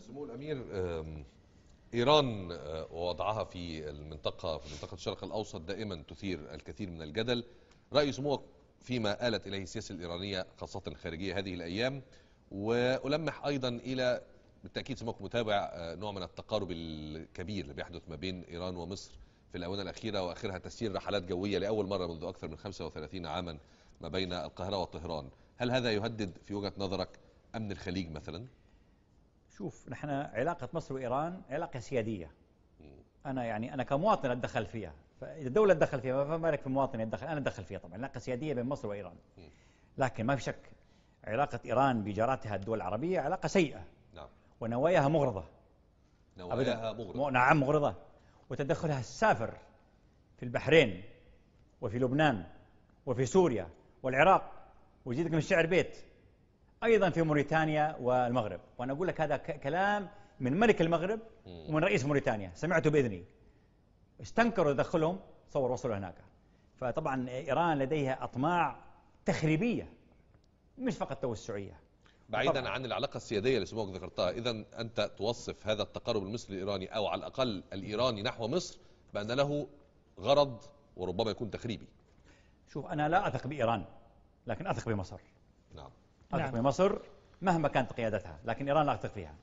سمو الامير ايران آه، ووضعها في المنطقه في منطقه الشرق الاوسط دائما تثير الكثير من الجدل راي سموك فيما آلت اليه السياسه الايرانيه خاصه الخارجيه هذه الايام والمح ايضا الى بالتاكيد سموك متابع آه، نوع من التقارب الكبير اللي بيحدث ما بين ايران ومصر في الاونه الاخيره واخرها تسيير رحلات جويه لاول مره منذ اكثر من 35 عاما ما بين القاهره وطهران هل هذا يهدد في وجهه نظرك امن الخليج مثلا شوف نحن علاقة مصر وإيران علاقة سيادية أنا يعني أنا كمواطن أتدخل فيها فإذا الدولة تدخل فيها ما بالك في مواطن يتدخل أنا أتدخل فيها طبعا علاقة سيادية بين مصر وإيران لكن ما في شك علاقة إيران بجاراتها الدول العربية علاقة سيئة نعم ونواياها مغرضة نواياها مغرضة نعم مغرضة وتدخلها السافر في البحرين وفي لبنان وفي سوريا والعراق ويزيدك من الشعر بيت ايضا في موريتانيا والمغرب وانا اقول لك هذا كلام من ملك المغرب ومن رئيس موريتانيا سمعته باذني استنكروا تدخلهم صور وصلوا هناك فطبعا ايران لديها اطماع تخريبيه مش فقط توسعيه بعيدا عن العلاقة السيادية اللي سموك ذكرتها إذا أنت توصف هذا التقارب المصري الإيراني أو على الأقل الإيراني نحو مصر بأن له غرض وربما يكون تخريبي شوف أنا لا أثق بإيران لكن أثق بمصر نعم أثق نعم. بمصر مهما كانت قيادتها لكن إيران لا أثق فيها